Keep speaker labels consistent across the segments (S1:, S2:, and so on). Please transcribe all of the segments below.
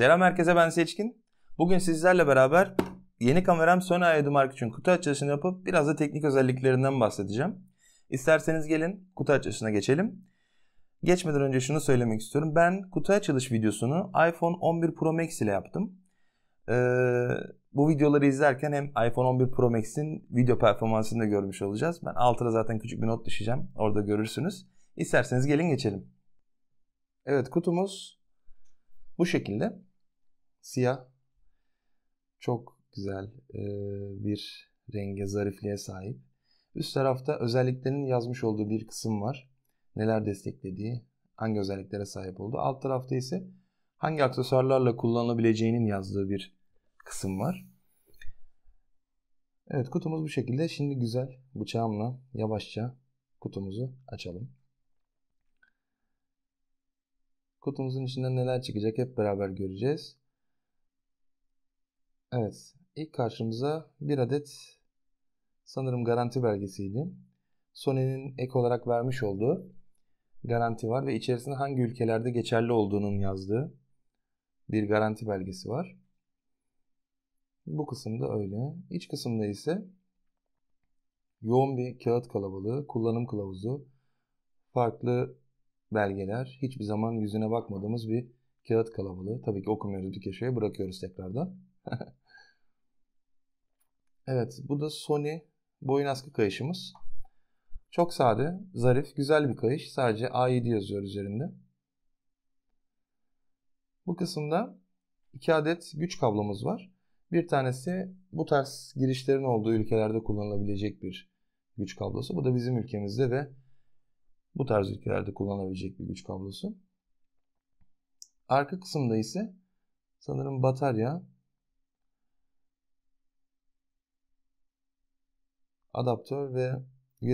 S1: Selam herkese ben Seçkin. Bugün sizlerle beraber yeni kameram Sony A7 için kutu açılışını yapıp biraz da teknik özelliklerinden bahsedeceğim. İsterseniz gelin kutu açılışına geçelim. Geçmeden önce şunu söylemek istiyorum. Ben kutu açılış videosunu iPhone 11 Pro Max ile yaptım. Ee, bu videoları izlerken hem iPhone 11 Pro Max'in video performansını da görmüş olacağız. Ben altına zaten küçük bir not düşeceğim. Orada görürsünüz. İsterseniz gelin geçelim. Evet kutumuz bu şekilde. Siyah çok güzel bir renge, zarifliğe sahip. Üst tarafta özelliklerinin yazmış olduğu bir kısım var. Neler desteklediği, hangi özelliklere sahip olduğu. Alt tarafta ise hangi aksesuarlarla kullanılabileceğinin yazdığı bir kısım var. Evet kutumuz bu şekilde. Şimdi güzel bıçağımla yavaşça kutumuzu açalım. Kutumuzun içinden neler çıkacak hep beraber göreceğiz. Evet. İlk karşımıza bir adet sanırım garanti belgesiydi. Sony'nin ek olarak vermiş olduğu garanti var ve içerisinde hangi ülkelerde geçerli olduğunun yazdığı bir garanti belgesi var. Bu kısımda öyle. İç kısımda ise yoğun bir kağıt kalabalığı, kullanım kılavuzu, farklı belgeler, hiçbir zaman yüzüne bakmadığımız bir kağıt kalabalığı. Tabii ki okumuyoruz bir köşeye bırakıyoruz tekrardan. Evet bu da Sony boyun askı kayışımız. Çok sade, zarif, güzel bir kayış. Sadece A7 yazıyor üzerinde. Bu kısımda iki adet güç kablomuz var. Bir tanesi bu tarz girişlerin olduğu ülkelerde kullanılabilecek bir güç kablosu. Bu da bizim ülkemizde ve bu tarz ülkelerde kullanılabilecek bir güç kablosu. Arka kısımda ise sanırım batarya, adaptör ve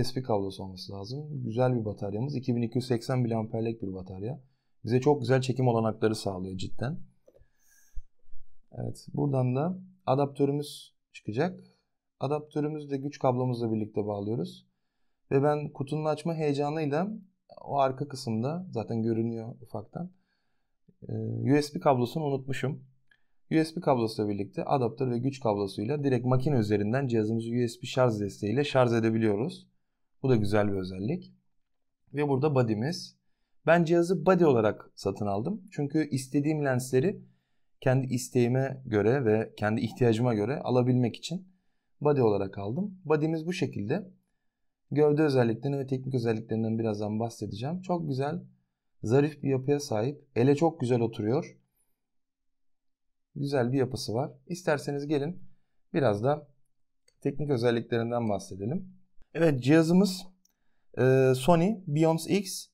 S1: USB kablosu olması lazım. Güzel bir bataryamız. 2280 mAh'lik bir batarya. Bize çok güzel çekim olanakları sağlıyor cidden. Evet, buradan da adaptörümüz çıkacak. Adaptörümüzü de güç kablomuzla birlikte bağlıyoruz. Ve ben kutunun açma heyecanıyla o arka kısımda zaten görünüyor ufaktan. E, USB kablosunu unutmuşum. USB kablosuyla birlikte adaptör ve güç kablosuyla direkt makine üzerinden cihazımızı USB şarj desteğiyle şarj edebiliyoruz. Bu da güzel bir özellik. Ve burada body'miz. Ben cihazı body olarak satın aldım. Çünkü istediğim lensleri kendi isteğime göre ve kendi ihtiyacıma göre alabilmek için body olarak aldım. Body'miz bu şekilde. Gövde özelliklerini ve teknik özelliklerinden birazdan bahsedeceğim. Çok güzel, zarif bir yapıya sahip. Ele çok güzel oturuyor güzel bir yapısı var. İsterseniz gelin biraz da teknik özelliklerinden bahsedelim. Evet cihazımız e, Sony Beyond X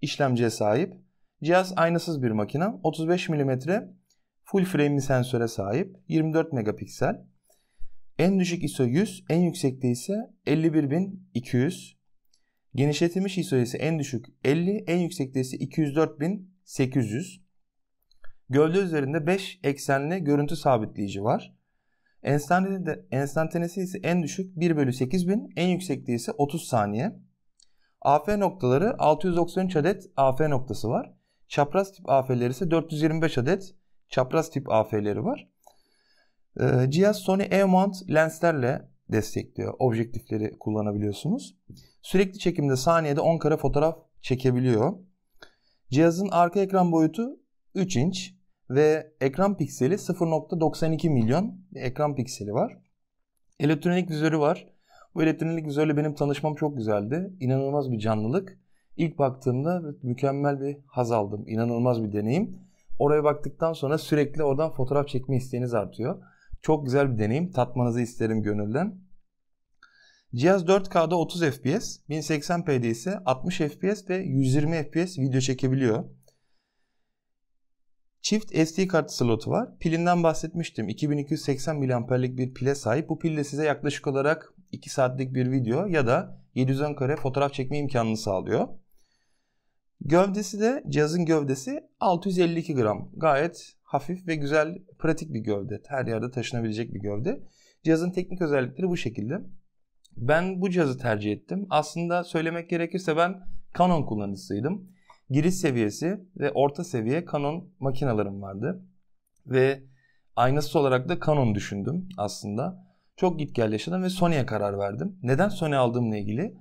S1: işlemciye sahip. Cihaz aynasız bir makine. 35 mm full frame sensöre sahip. 24 megapiksel. En düşük ISO 100, en yüksekte ise 51200. Genişletilmiş ISO ise en düşük 50, en yüksekte ise 204800. Gövde üzerinde 5 eksenli görüntü sabitleyici var. Enstantanesi ise en düşük 1 bölü 8000, en yüksekliği ise 30 saniye. AF noktaları 693 adet AF noktası var. Çapraz tip AF'leri ise 425 adet çapraz tip AF'leri var. E, cihaz Sony E-mount lenslerle destekliyor. Objektifleri kullanabiliyorsunuz. Sürekli çekimde saniyede 10 kare fotoğraf çekebiliyor. Cihazın arka ekran boyutu 3 inç ve ekran pikseli 0.92 milyon bir ekran pikseli var. Elektronik vizörü var. Bu elektronik vizörle benim tanışmam çok güzeldi. İnanılmaz bir canlılık. İlk baktığımda mükemmel bir haz aldım. İnanılmaz bir deneyim. Oraya baktıktan sonra sürekli oradan fotoğraf çekme isteğiniz artıyor. Çok güzel bir deneyim. Tatmanızı isterim gönülden. Cihaz 4K'da 30 FPS, 1080p'de ise 60 FPS ve 120 FPS video çekebiliyor. Çift SD kart slotu var. Pilinden bahsetmiştim. 2280 mAh'lik bir pile sahip. Bu pille size yaklaşık olarak 2 saatlik bir video ya da 710 kare fotoğraf çekme imkanını sağlıyor. Gövdesi de cihazın gövdesi 652 gram. Gayet hafif ve güzel, pratik bir gövde. Her yerde taşınabilecek bir gövde. Cihazın teknik özellikleri bu şekilde. Ben bu cihazı tercih ettim. Aslında söylemek gerekirse ben Canon kullanıcısıydım giriş seviyesi ve orta seviye Canon makinalarım vardı. Ve aynası olarak da Canon düşündüm aslında. Çok git gel yaşadım ve Sony'e karar verdim. Neden Sony aldığımla ilgili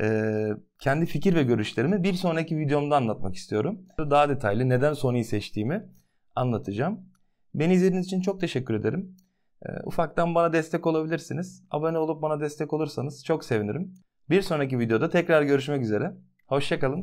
S1: e, kendi fikir ve görüşlerimi bir sonraki videomda anlatmak istiyorum. Daha detaylı neden Sony'yi seçtiğimi anlatacağım. Beni izlediğiniz için çok teşekkür ederim. E, ufaktan bana destek olabilirsiniz. Abone olup bana destek olursanız çok sevinirim. Bir sonraki videoda tekrar görüşmek üzere. Hoşçakalın.